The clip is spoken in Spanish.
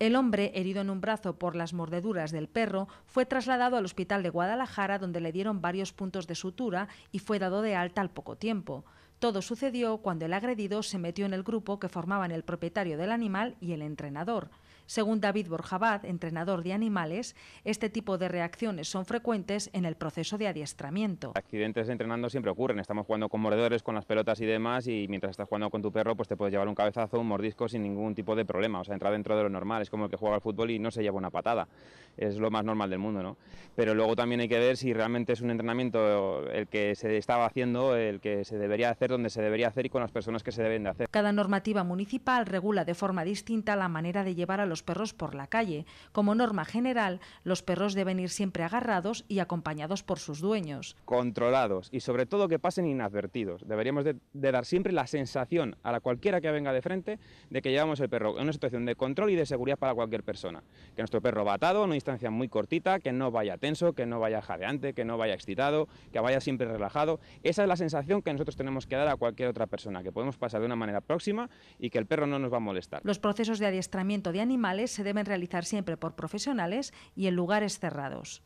El hombre, herido en un brazo por las mordeduras del perro, fue trasladado al hospital de Guadalajara donde le dieron varios puntos de sutura y fue dado de alta al poco tiempo. Todo sucedió cuando el agredido se metió en el grupo que formaban el propietario del animal y el entrenador. Según David Borjabad, entrenador de animales, este tipo de reacciones son frecuentes en el proceso de adiestramiento. Accidentes entrenando siempre ocurren, estamos jugando con mordedores, con las pelotas y demás, y mientras estás jugando con tu perro, pues te puedes llevar un cabezazo, un mordisco sin ningún tipo de problema, o sea, entra dentro de lo normal, es como el que juega al fútbol y no se lleva una patada, es lo más normal del mundo, ¿no? Pero luego también hay que ver si realmente es un entrenamiento el que se estaba haciendo, el que se debería hacer, donde se debería hacer y con las personas que se deben de hacer. Cada normativa municipal regula de forma distinta la manera de llevar a los perros por la calle. Como norma general, los perros deben ir siempre agarrados y acompañados por sus dueños. Controlados y sobre todo que pasen inadvertidos. Deberíamos de, dar siempre la sensación a la cualquiera que venga de frente de que llevamos el perro en una situación de control y de seguridad para cualquier persona. Que nuestro perro va atado, en una distancia muy cortita, que no vaya tenso, que no vaya jadeante, que no vaya excitado, que vaya siempre relajado. Esa es la sensación que nosotros tenemos que dar a cualquier otra persona, que podemos pasar de una manera próxima y que el perro no nos va a molestar. Los procesos de adiestramiento de animales se deben realizar siempre por profesionales y en lugares cerrados.